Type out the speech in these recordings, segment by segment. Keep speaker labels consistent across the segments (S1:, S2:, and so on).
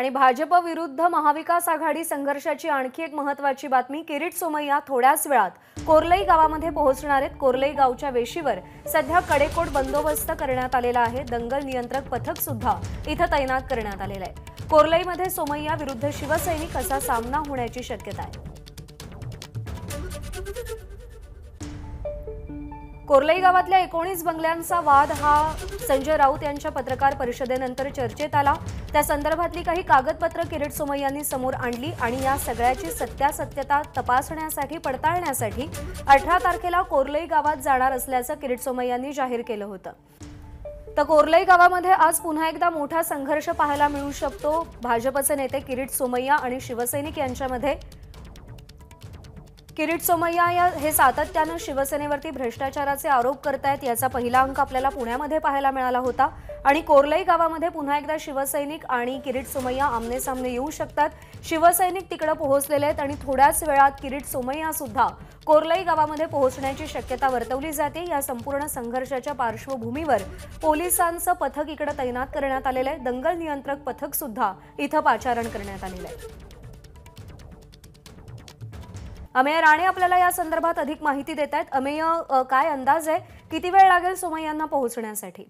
S1: आणि भाजप विरुद्ध महाविकास आघाडी संघर्षाची आणखी एक महत्वाची बातमी किरीट सोमय्या थोड्याच वेळात कोरलई गावामध्ये पोहोचणार आहेत कोरलई गावच्या वेशीवर सध्या कडेकोट बंदोबस्त करण्यात आलेला आहे दंगल नियंत्रक पथक सुद्धा इथं तैनात करण्यात आलेलं आहे कोरलईमध्ये सोमय्या विरुद्ध शिवसैनिक असा सामना होण्याची शक्यता आहे कोरलई गावातल्या एकोणीस बंगल्यांचा वाद हा संजय राऊत यांच्या पत्रकार परिषदेनंतर चर्चेत आला त्या संदर्भातली काही कागदपत्र किरीट सोमय्यांनी समोर आणली आणि या सगळ्याची सत्यासत्यता तपासण्यासाठी पडताळण्यासाठी अठरा तारखेला कोरलई गावात जाणार असल्याचं किरीट यांनी जाहीर केलं होतं तर कोरलई गावामध्ये आज पुन्हा एकदा मोठा संघर्ष पाहायला मिळू शकतो भाजपचे नेते किरीट सोमय्या आणि शिवसैनिक यांच्यामध्ये किरीट सोमय्या या हे सातत्यानं शिवसेनेवरती भ्रष्टाचाराचे आरोप करतायत याचा पहिला अंक आपल्याला पुण्यामध्ये पाहायला मिळाला होता आणि कोरलई गावामध्ये पुन्हा एकदा शिवसैनिक आणि किरीट सोमय्या आमने सामने येऊ शकतात शिवसैनिक तिकडे पोहोचलेले आहेत आणि थोड्याच वेळात किरीट सोमय्या सुद्धा कोरलई गावामध्ये पोहोचण्याची शक्यता वर्तवली जाते या संपूर्ण संघर्षाच्या पार्श्वभूमीवर पोलिसांचं पथक इकडे तैनात करण्यात आलेलं आहे दंगल नियंत्रक पथक सुद्धा इथं पाचारण करण्यात आलेलं आहे अमेय राणे आपल्याला या संदर्भात अधिक माहिती देत आहेत अमेय काय अंदाज आहे किती वेळ लागेल सोमय्यांना पोहोचण्यासाठी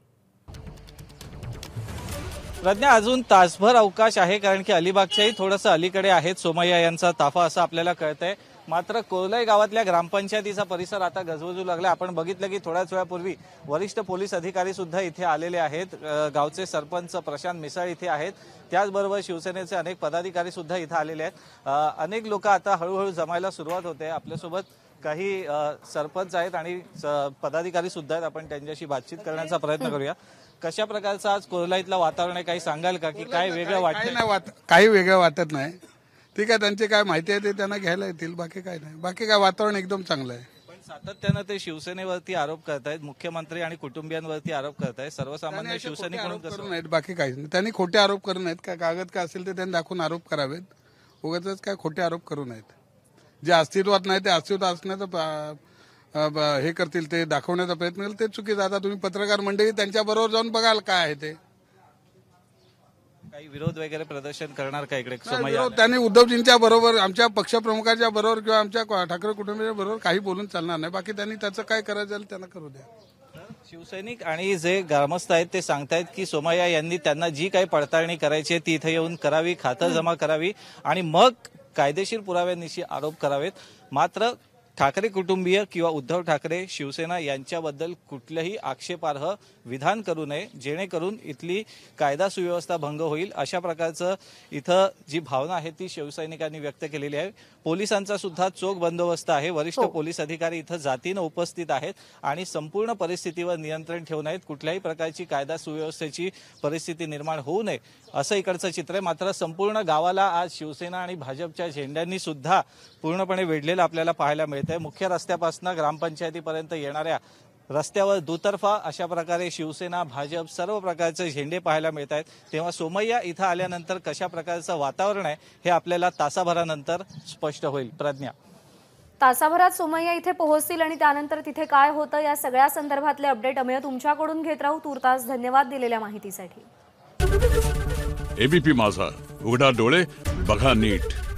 S2: प्रज्ञा अजून तासभर अवकाश आहे कारण की अलिबागच्याही थोडंसं अलीकडे आहेत सोमय्या यांचा ताफा असं आपल्याला आहे मात्र कोरलाई गावातल्या ग्रामपंचायतीचा परिसर आता गजबजू लागला आपण बघितलं की थोड्याच वेळापूर्वी वरिष्ठ पोलीस अधिकारी सुद्धा इथे आलेले आहेत गावचे सरपंच प्रशांत मिसाळ इथे आहेत त्याचबरोबर शिवसेनेचे अनेक पदाधिकारी सुद्धा इथे आलेले आहेत अनेक लोक आता हळूहळू जमायला सुरुवात होते आपल्यासोबत काही सरपंच आहेत आणि पदाधिकारी सुद्धा आहेत आपण त्यांच्याशी बातचीत करण्याचा प्रयत्न करूया कशा प्रकारचं आज कोरला वातावरण आहे काही सांगाल का की काय वेगळं वाटत
S3: नाही काही वेगळं वाटत नाही ते काय त्यांचे काय माहिती आहे ते त्यांना घ्यायला येतील बाकी काय नाही बाकी काय वातावरण एकदम चांगलं आहे
S2: सातत्यानं ते शिवसेनेवरती आरोप करतायत मुख्यमंत्री आणि कुटुंबियांवरती आरोप करतायत सर्वसामान्य शिवसेनेकडून
S3: बाकी काही नाही त्यांनी खोटे आरोप करू नयेत काय कागद काय असेल ते त्यांनी दाखवून आरोप करावेत उगाच काय खोटे आरोप करू नयेत जे अस्तित्वात नाही ते अस्तित्व असण्याचं हे करतील ते दाखवण्याचा प्रयत्न करेल ते चुकीचं आता तुम्ही पत्रकार मंडळी त्यांच्याबरोबर जाऊन बघाल काय आहे ते
S2: काही विरोध वगैरे प्रदर्शन करणार का इकडे सोमय्या
S3: त्यांनी उद्धवजींच्या बरोबर आमच्या पक्षप्रमुखाच्या बरोबर किंवा आमच्या ठाकरे कुटुंबियांच्या बरोबर काही बोलून चालणार नाही बाकी त्यांनी त्याचं काय करायचं झालं त्यांना करू द्या
S2: शिवसैनिक आणि जे ग्रामस्थ आहेत ते सांगतायत की सोमय्या यांनी त्यांना जी काही पडताळणी करायची आहे ती इथे येऊन करावी खातं जमा करावी आणि मग कायदेशीर पुराव्यांनिशी आरोप करावेत मात्र ठाकरे कुटुंबीय किंवा उद्धव ठाकरे शिवसेना यांच्याबद्दल कुठलेही आक्षेपार्ह विधान करू नये जेणेकरून इथली कायदा सुव्यवस्था भंग होईल अशा प्रकारचं इथं जी भावना आहे ती शिवसैनिकांनी व्यक्त केलेली आहे पोलिसांचा सुद्धा चोख बंदोबस्त आहे वरिष्ठ हो. पोलीस अधिकारी इथं जातीनं उपस्थित आहेत आणि संपूर्ण परिस्थितीवर नियंत्रण ठेवून आहेत कुठल्याही प्रकारची कायदा सुव्यवस्थेची परिस्थिती निर्माण होऊ नये असं इकडचं चित्र आहे मात्र संपूर्ण गावाला आज शिवसेना आणि भाजपच्या झेंड्यांनी सुद्धा पूर्णपणे वेढलेलं आपल्याला पाहायला मिळत आहे मुख्य रस्त्यापासून ग्रामपंचायतीपर्यंत येणाऱ्या रस्त्यावर दुतर्फा अशा प्रकारे शिवसेना भाजप सर्व प्रकारचे झेंडे पाहायला मिळत आहेत तेव्हा सोमय्या इथं आल्यानंतर कशा प्रकारचं वातावरण आहे हे आपल्याला तासाभरानंतर स्पष्ट होईल प्रज्ञा
S1: तासाभरात सोमय्या इथे पोहोचतील आणि त्यानंतर तिथे काय होतं या सगळ्या संदर्भातले अपडेट अमेय तुमच्याकडून घेत राहू तूर्तास धन्यवाद दिलेल्या माहितीसाठी
S3: एबीपी माझा
S1: उघडा डोळे बघा नीट